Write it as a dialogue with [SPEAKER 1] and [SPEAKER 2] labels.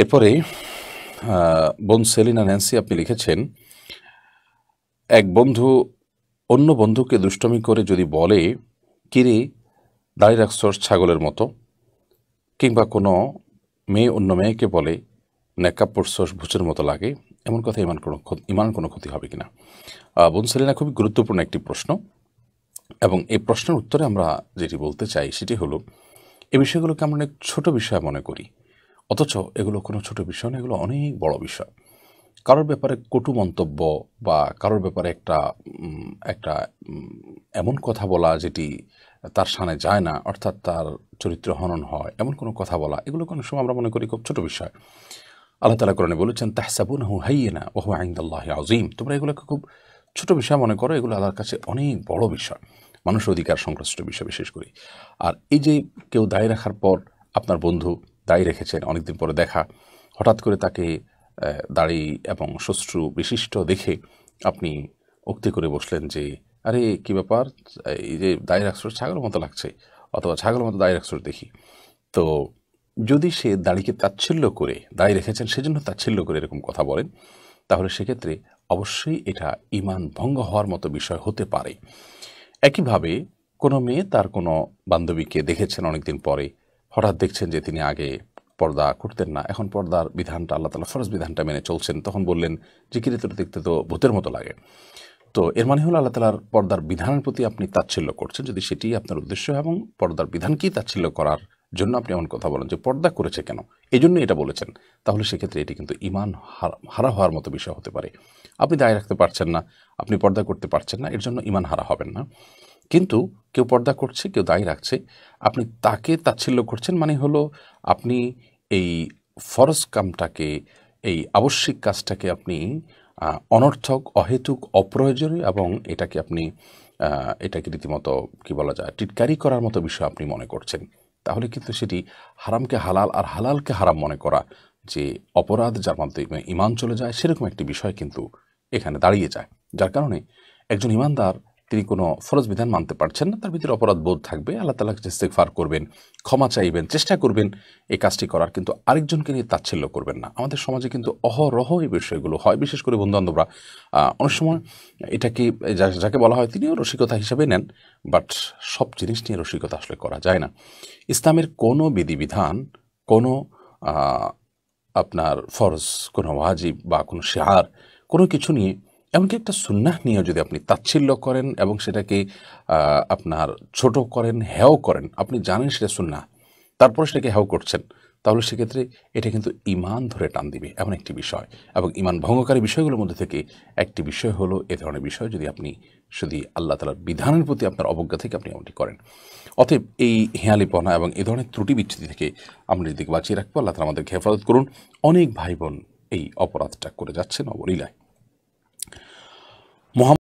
[SPEAKER 1] এরপরে বোন সেলিনা ন্যান্সি আপনি লিখেছেন এক বন্ধু অন্য বন্ধুকে দুষ্টমি করে যদি বলে কিরে দাঁড়িয়ে রাখছর ছাগলের মতো কিংবা কোনো মেয়ে অন্য মেয়েকে বলে নেকাপ পড়ছস ভুচের মতো লাগে এমন কথা ইমান কোনো ইমান কোনো ক্ষতি হবে কিনা বোন সেলিনা খুবই গুরুত্বপূর্ণ একটি প্রশ্ন এবং এই প্রশ্নের উত্তরে আমরা যেটি বলতে চাই সেটি হলো এ বিষয়গুলোকে আমরা অনেক ছোটো বিষয় মনে করি অথচ এগুলো কোনো ছোট বিষয় না এগুলো অনেক বড় বিষয় কারোর ব্যাপারে কটু মন্তব্য বা কারোর ব্যাপারে একটা একটা এমন কথা বলা যেটি তার সামনে যায় না অর্থাৎ তার চরিত্র হনন হয় এমন কোনো কথা বলা এগুলো কোনো সময় আমরা মনে করি খুব ছোট বিষয় আল্লাহ তালা করেন বলেছেন তাহসাবুন হু হাইয়েনা ওহু আইন্দাল্লাহ আজিম তোমরা এগুলোকে খুব ছোট বিষয় মনে করো এগুলো আল্লাহর কাছে অনেক বড় বিষয় মানুষ অধিকার সংশ্লিষ্ট বিষয় বিশেষ করি আর এই যে কেউ দায়ী রাখার পর আপনার বন্ধু দায়ী রেখেছেন অনেকদিন পরে দেখা হঠাৎ করে তাকে দাড়ি এবং শ্বশ্রু বিশিষ্ট দেখে আপনি উক্তি করে বসলেন যে আরে কি ব্যাপার এই যে দায়ের আক্সর ছাগলের মতো লাগছে অথবা ছাগলের মতো দায়ের আক্সর দেখি তো যদি সে দাড়িকে তাচ্ছিল্য করে দায়ী রেখেছেন সেজন্য তাচ্ছিল্য করে এরকম কথা বলেন তাহলে সেক্ষেত্রে অবশ্যই এটা ইমান ভঙ্গ হওয়ার মতো বিষয় হতে পারে একইভাবে কোনো মেয়ে তার কোনো বান্ধবীকে দেখেছেন অনেকদিন পরে হঠাৎ দেখছেন যে তিনি আগে পর্দা করতেন না এখন পর্দার বিধানটা আল্লাহ তালা ফরজ বিধানটা মেনে চলছেন তখন বললেন যে কিরিতর দেখতে তো ভূতের মতো লাগে তো এর মানে হলো আল্লাহ তালার পর্দার বিধানের প্রতি আপনি তাচ্ছিল্য করছেন যদি সেটি আপনার উদ্দেশ্য এবং পর্দার বিধান কী তাচ্ছিল্য করার জন্য আপনি এমন কথা বলেন যে পর্দা করেছে কেন এই জন্য এটা বলেছেন তাহলে সেক্ষেত্রে এটি কিন্তু ইমান হারা হওয়ার মতো বিষয় হতে পারে আপনি দায় রাখতে পারছেন না আপনি পর্দা করতে পারছেন না এর জন্য ইমান হারা হবেন না কিন্তু কেউ পর্দা করছে কেউ দায়ী রাখছে আপনি তাকে তাচ্ছিল্য করছেন মানে হলো আপনি এই ফরজ কামটাকে এই আবশ্যিক কাজটাকে আপনি অনর্থক অহেতুক অপ্রয়োজনীয় এবং এটাকে আপনি এটাকে রীতিমতো কি বলা যায় টিটকারি করার মতো বিষয় আপনি মনে করছেন তাহলে কিন্তু সেটি হারামকে হালাল আর হালালকে হারাম মনে করা যে অপরাধ যার মাধ্যমে ইমান চলে যায় সেরকম একটি বিষয় কিন্তু এখানে দাঁড়িয়ে যায় যার কারণে একজন ইমানদার তিনি কোনো ফরজ বিধান মানতে পারছেন না তার ভিতরে অপরাধ বোধ থাকবে আল্লাহ তালা ইস্তেকফার করবেন ক্ষমা চাইবেন চেষ্টা করবেন এই কাজটি করার কিন্তু আরেকজনকে নিয়ে তাচ্ছিল্য করবেন না আমাদের সমাজে কিন্তু অহরহ এই বিষয়গুলো হয় বিশেষ করে বন্ধুবান্ধবরা অনেক সময় এটাকে যাকে বলা হয় তিনিও রসিকতা হিসেবে নেন বাট সব জিনিস নিয়ে রসিকতা আসলে করা যায় না ইসলামের কোনো বিধিবিধান কোনো আপনার ফরজ কোনো ওয়াজিব বা কোনো শেহার কোনো কিছু নিয়ে এমনকি একটা সুন্নাহ নিয়েও যদি আপনি তাচ্ছিল্য করেন এবং সেটাকে আপনার ছোট করেন হেও করেন আপনি জানেন সেটা সুন্নাহ তারপরে সেটাকে হেও করছেন তাহলে সেক্ষেত্রে এটা কিন্তু ইমান ধরে টান দিবে এমন একটি বিষয় এবং ইমান ভঙ্গকারী বিষয়গুলোর মধ্যে থেকে একটি বিষয় হলো এ ধরনের বিষয় যদি আপনি যদি আল্লাহ তালার বিধানের প্রতি আপনার অবজ্ঞা থেকে আপনি এমনটি করেন অতএব এই হেঁয়ালিপনা এবং এ ধরনের ত্রুটি বিচ্ছুতি থেকে আমরা নিজেকে বাঁচিয়ে রাখবো আল্লাহ তালা আমাদেরকে হেফাজত করুন অনেক ভাই বোন এই অপরাধটা করে যাচ্ছেন অবলীলায় محمد